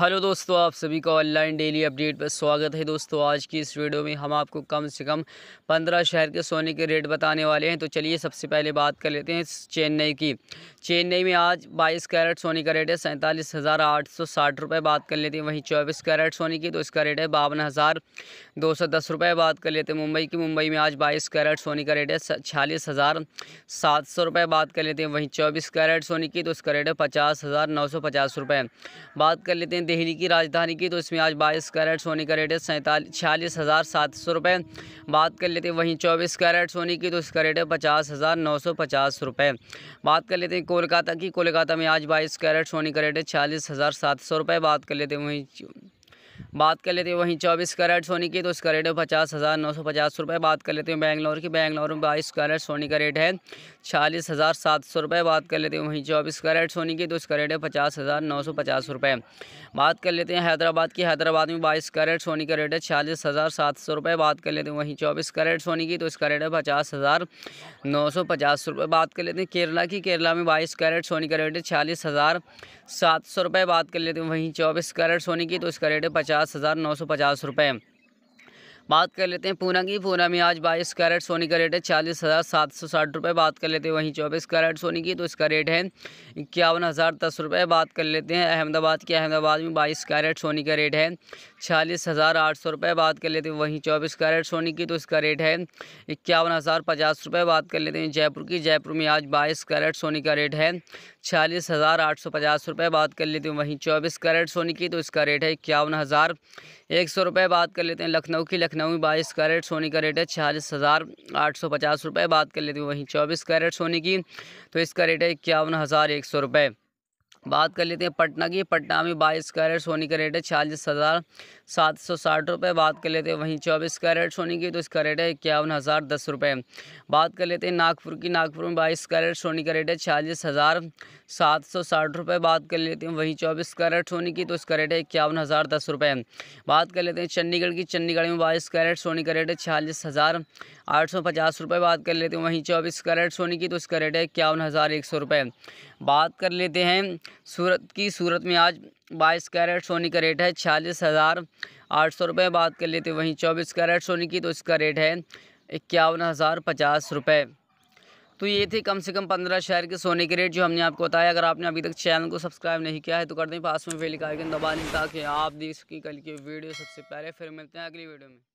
hello दोस्तों आप सभी का ऑनलाइन डेली अपडेट पर स्वागत है दोस्तों आज की इस वीडियो में हम आपको कम से कम पंद्रह शहर के सोने के रेट बताने वाले हैं तो चलिए सबसे पहले बात कर लेते हैं चेन्नई की चेन्नई में आज बाईस कैरेट सोने का रेट है सैंतालीस हज़ार आठ सौ साठ रुपये बात कर लेते हैं वहीं चौबीस कैरेट सोने की तो इसका रेट है बावन हज़ार दो सौ दस रुपये बात कर लेते हैं मुंबई की मुंबई में आज बाईस कैरेट सोने का रेट है छियालीस हज़ार सात सौ रुपये बात कर लेते हैं वहीं चौबीस कैरेट सोने की तो इसका रेट है पचास हज़ार नौ सौ पचास रुपये बात कर लेते हैं हैं दिल्ली की राजधानी की तो इसमें आज बाईस कैरेट सोने का रेट है सैंतालीस छियालीस हज़ार सात सौ रुपये बात कर लेते हैं वहीं चौबीस कैरेट सोने की तो इसका रेट है पचास हज़ार नौ सौ पचास रुपये बात कर लेते हैं कोलकाता की कोलकाता में आज बाईस कैरेट सोने का रेट है छियालीस हज़ार सात सौ रुपये बात कर लेते हैं वहीं बात कर लेते हैं वहीं चौबीस कैरेट सोने की तो इसका रेट है पचास हज़ार नौ सौ पचास रुपये बात कर लेते हैं बैंगलोर की बैंगलोर में बाईस कैरेट सोने का रेट है चालीस हज़ार सात सौ रुपये बात कर लेते हैं वहीं चौबीस कैरेट सोने की तो इसका रेट है पचास हज़ार नौ सौ पचास रुपये बात कर लेते हैं हैदराबाद की हैदराबाद में बाईस कैरेट सोने का रेट है छियालीस हज़ार सात सौ रुपये बात कर लेते हैं वहीं चौबीस कैरेट सोने की तो इसका रेट है पचास हज़ार नौ सौ पचास रुपये बात कर लेते हैं केरला की केरला में बाईस कैरेट सोने का रेट है छियालीस हज़ार सात सौ रुपये बात कर लेते हैं वहीं चौबीस कैरेट सोने की तो इसका रेट है पचास पचास हज़ार नौ सौ पचास रुपये बात कर लेते हैं पूना की पूना में आज बाईस कैरेट सोने का रेट है चालीस हज़ार सात सौ साठ रुपये बात कर लेते हैं वहीं चौबीस कैरेट सोने की तो इसका रेट है इक्यावन हज़ार दस रुपये बात कर लेते हैं अहमदाबाद की अहमदाबाद में बाईस कैरेट सोने का रेट है छियालीस हज़ार आठ सौ रुपये बात कर लेते हैं वहीं चौबीस कैरेट सोने की तो इसका रेट है इक्यावन हज़ार पचास रुपये बात कर लेते हैं जयपुर की जयपुर में आज बाईस कैरेट सोने का रेट है छियालीस हज़ार आठ सौ पचास रुपये बात कर लेते हैं वहीं चौबीस कैरेट सोने की तो इसका रेट है इक्यावन हज़ार एक सौ रुपये बात कर लेते हैं लखनऊ की लखनऊ लखनऊ में बाईस कैरेट सोने का रेट है छियालीस हज़ार आठ सौ पचास रुपये बात कर लेते हैं वहीं चौबीस कैरेट सोने की तो इसका रेट है इक्यावन हज़ार एक सौ रुपये बात कर लेते हैं पटना की पटना में बाईस कैरेट सोने का रेट है छियालीस हज़ार सात सौ साठ रुपये बात कर लेते हैं वहीं चौबीस कैरेट सोनी की तो इसका रेट है इक्यावन हज़ार दस रुपये बात कर लेते हैं नागपुर की नागपुर में बाईस कैरेट सोनी का रेट है छियालीस हज़ार सात सौ साठ रुपये बात कर लेते हैं वहीं चौबीस कैरेट सोनी की तो इसका रेट है इक्यावन हज़ार दस रुपये बात कर लेते हैं चंडीगढ़ की चंडीगढ़ में बाईस कैरेट सोनी का रेट है छियालीस हज़ार आठ सौ पचास रुपये बात कर लेते हैं वहीं चौबीस कैरेट सोनी की तो इसका रेट है इक्यावन हज़ार एक सौ रुपये बात कर लेते हैं सूरत की सूरत में आज बाईस कैरेट सोने का रेट है छियालीस हज़ार आठ सौ रुपये बात कर लेते वहीं चौबीस कैरेट सोने की तो इसका रेट है इक्यावन हज़ार पचास रुपये तो ये थे कम से कम पंद्रह शहर के सोने के रेट जो हमने आपको बताया अगर आपने अभी तक चैनल को सब्सक्राइब नहीं किया है तो कर दें पास में बेल का आइकन दबा लें ताकि आप देख सकें कल की वीडियो सबसे पहले फिर मिलते हैं अगली वीडियो में